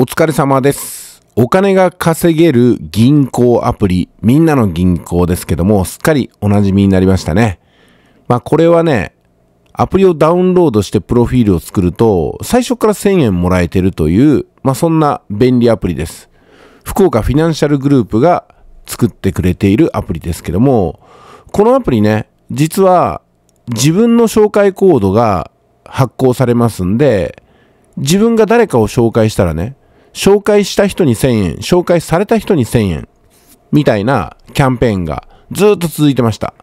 お疲れ様です。お金が稼げる銀行アプリ、みんなの銀行ですけども、すっかりお馴染みになりましたね。まあこれはね、アプリをダウンロードしてプロフィールを作ると、最初から1000円もらえてるという、まあそんな便利アプリです。福岡フィナンシャルグループが作ってくれているアプリですけども、このアプリね、実は自分の紹介コードが発行されますんで、自分が誰かを紹介したらね、紹介した人に1000円、紹介された人に1000円、みたいなキャンペーンがずっと続いてました。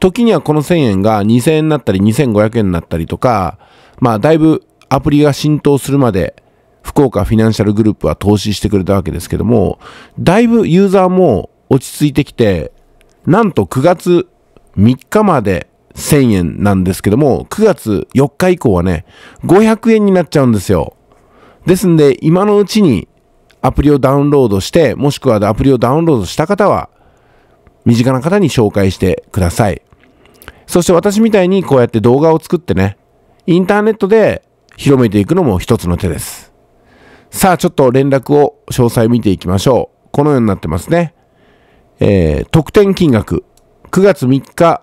時にはこの1000円が2000円になったり2500円になったりとか、まあだいぶアプリが浸透するまで福岡フィナンシャルグループは投資してくれたわけですけども、だいぶユーザーも落ち着いてきて、なんと9月3日まで1000円なんですけども、9月4日以降はね、500円になっちゃうんですよ。ですんで、今のうちにアプリをダウンロードして、もしくはアプリをダウンロードした方は、身近な方に紹介してください。そして私みたいにこうやって動画を作ってね、インターネットで広めていくのも一つの手です。さあ、ちょっと連絡を詳細見ていきましょう。このようになってますね。えー、特典金額。9月3日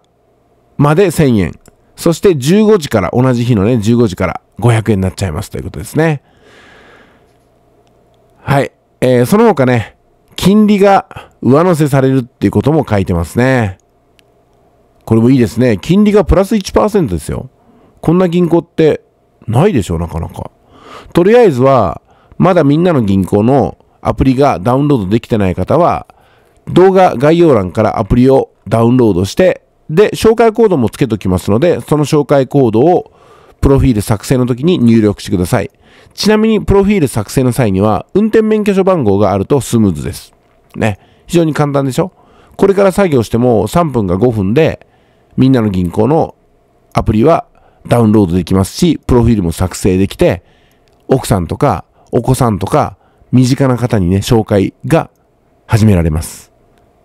まで1000円。そして15時から、同じ日のね、15時から500円になっちゃいますということですね。はい。えー、その他ね、金利が上乗せされるっていうことも書いてますね。これもいいですね。金利がプラス1%ですよ。こんな銀行ってないでしょ、なかなか。とりあえずは、まだみんなの銀行のアプリがダウンロードできてない方は、動画概要欄からアプリをダウンロードして、で、紹介コードもつけときますので、その紹介コードをプロフィール作成の時に入力してください。ちなみに、プロフィール作成の際には、運転免許証番号があるとスムーズです。ね。非常に簡単でしょこれから作業しても3分か5分で、みんなの銀行のアプリはダウンロードできますし、プロフィールも作成できて、奥さんとか、お子さんとか、身近な方にね、紹介が始められます。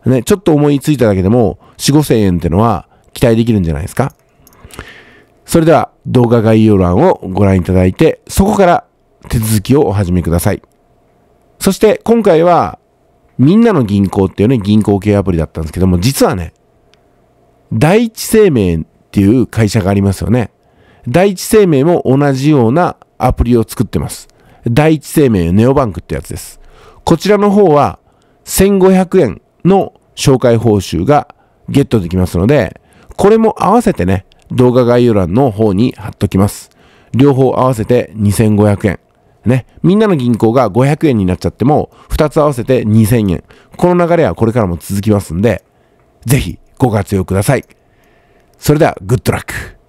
ね、ちょっと思いついただけでも、4、5千円ってのは期待できるんじゃないですかそれでは動画概要欄をご覧いただいて、そこから手続きをお始めください。そして今回は、みんなの銀行っていうね、銀行系アプリだったんですけども、実はね、第一生命っていう会社がありますよね。第一生命も同じようなアプリを作ってます。第一生命ネオバンクってやつです。こちらの方は1500円の紹介報酬がゲットできますので、これも合わせてね、動画概要欄の方に貼っときます。両方合わせて2500円。ね。みんなの銀行が500円になっちゃっても、2つ合わせて2000円。この流れはこれからも続きますんで、ぜひご活用ください。それでは、グッドラック